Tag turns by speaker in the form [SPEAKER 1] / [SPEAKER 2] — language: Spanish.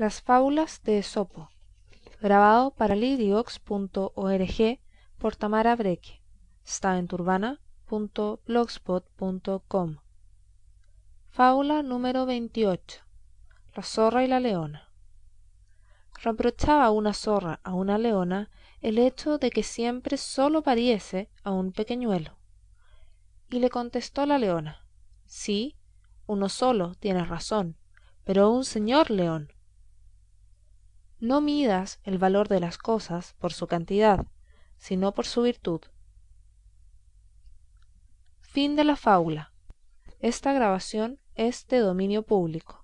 [SPEAKER 1] las fábulas de esopo por tamara breque fábula número veintiocho la zorra y la leona reprochaba una zorra a una leona el hecho de que siempre sólo pariese a un pequeñuelo y le contestó la leona sí uno solo tiene razón pero un señor león no midas el valor de las cosas por su cantidad, sino por su virtud. Fin de la fábula. Esta grabación es de dominio público.